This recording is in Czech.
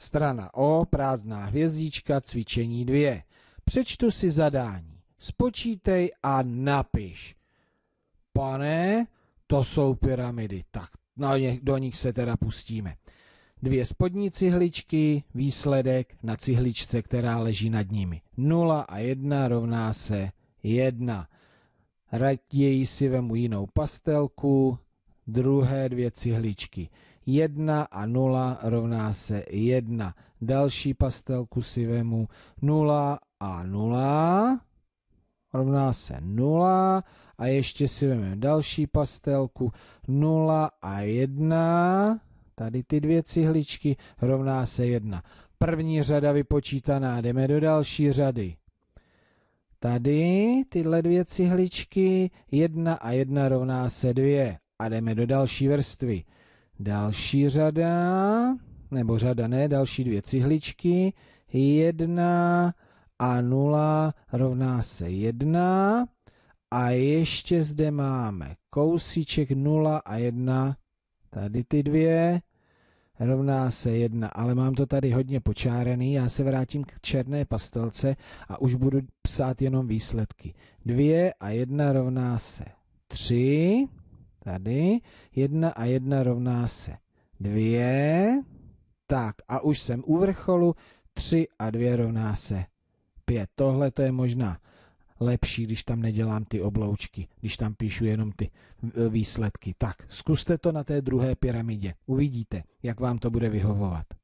Strana O, prázdná hvězdička, cvičení 2. Přečtu si zadání. Spočítej a napiš. Pane, to jsou pyramidy. Tak no, do nich se teda pustíme. Dvě spodní cihličky, výsledek na cihličce, která leží nad nimi. 0 a 1 rovná se 1. Raději si vemu jinou pastelku, druhé dvě cihličky. 1 a 0 rovná se 1. Další pastelku vemu 0 a 0 rovná se 0 a ještě si vemu další pastelku 0 a 1 tady ty dvě cihličky rovná se 1 první řada vypočítaná jdeme do další řady tady tyhle dvě cihličky 1 a 1 rovná se 2 a jdeme do další vrstvy Další řada, nebo řada ne, další dvě cihličky, 1 a 0 rovná se 1. A ještě zde máme kousíček 0 a 1, tady ty dvě, rovná se 1, ale mám to tady hodně počárený, já se vrátím k černé pastelce a už budu psát jenom výsledky. 2 a 1 rovná se 3, Tady. Jedna a jedna rovná se dvě. Tak a už jsem u vrcholu. Tři a dvě rovná se pět. Tohle to je možná lepší, když tam nedělám ty obloučky, když tam píšu jenom ty e, výsledky. Tak, zkuste to na té druhé pyramidě. Uvidíte, jak vám to bude vyhovovat.